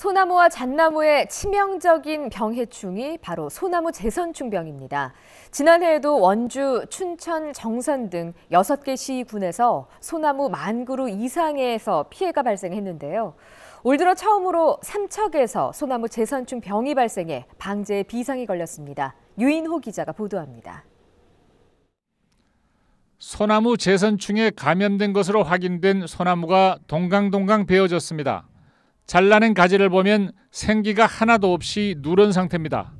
소나무와 잣나무의 치명적인 병해충이 바로 소나무 재선충병입니다. 지난해에도 원주, 춘천, 정선 등 6개 시군에서 소나무 만 그루 이상에서 피해가 발생했는데요. 올 들어 처음으로 삼척에서 소나무 재선충 병이 발생해 방제에 비상이 걸렸습니다. 유인호 기자가 보도합니다. 소나무 재선충에 감염된 것으로 확인된 소나무가 동강동강 베어졌습니다. 잘라낸 가지를 보면 생기가 하나도 없이 누런 상태입니다.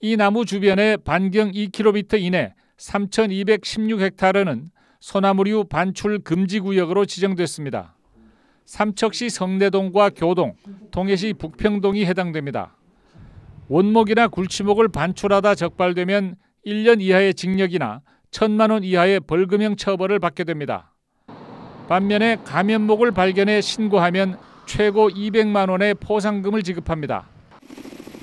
이 나무 주변의 반경 2km 이내 3,216헥타르는 소나무류 반출 금지 구역으로 지정됐습니다. 삼척시 성내동과 교동, 동해시 북평동이 해당됩니다. 원목이나 굴치목을 반출하다 적발되면 1년 이하의 징역이나 1천만 원 이하의 벌금형 처벌을 받게 됩니다. 반면에 감염목을 발견해 신고하면 최고 200만 원의 포상금을 지급합니다.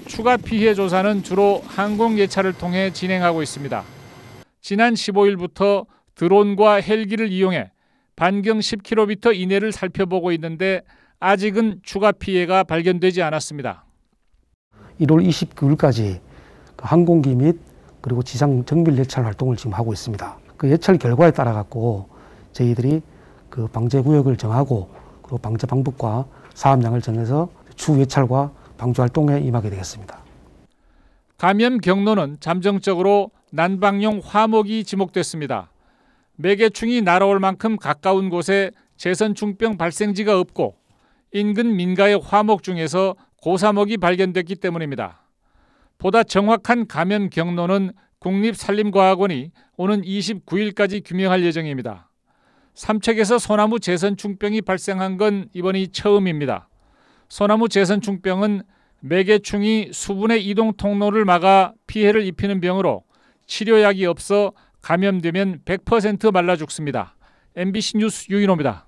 추가 피해 조사는 주로 항공예차를 통해 진행하고 있습니다. 지난 15일부터 드론과 헬기를 이용해 반경 10km 이내를 살펴보고 있는데 아직은 추가 피해가 발견되지 않았습니다. 1월 29일까지 그 항공기 및 그리고 지상 정밀 예찰 활동을 지금 하고 있습니다. 그 예찰 결과에 따라 갖고 저희들이 그 방제 구역을 정하고 그 방제 방법과 사업량을 정해서 주외 예찰과 방주 활동에 임하게 되겠습니다. 감염 경로는 잠정적으로 난방용 화목이 지목됐습니다. 매개충이 날아올 만큼 가까운 곳에 재선충병 발생지가 없고 인근 민가의 화목 중에서 고사목이 발견됐기 때문입니다. 보다 정확한 감염 경로는 국립산림과학원이 오는 29일까지 규명할 예정입니다. 삼척에서 소나무 재선충병이 발생한 건 이번이 처음입니다. 소나무 재선충병은 매개충이 수분의 이동 통로를 막아 피해를 입히는 병으로 치료약이 없어 감염되면 100% 말라 죽습니다. MBC 뉴스 유인호입니다.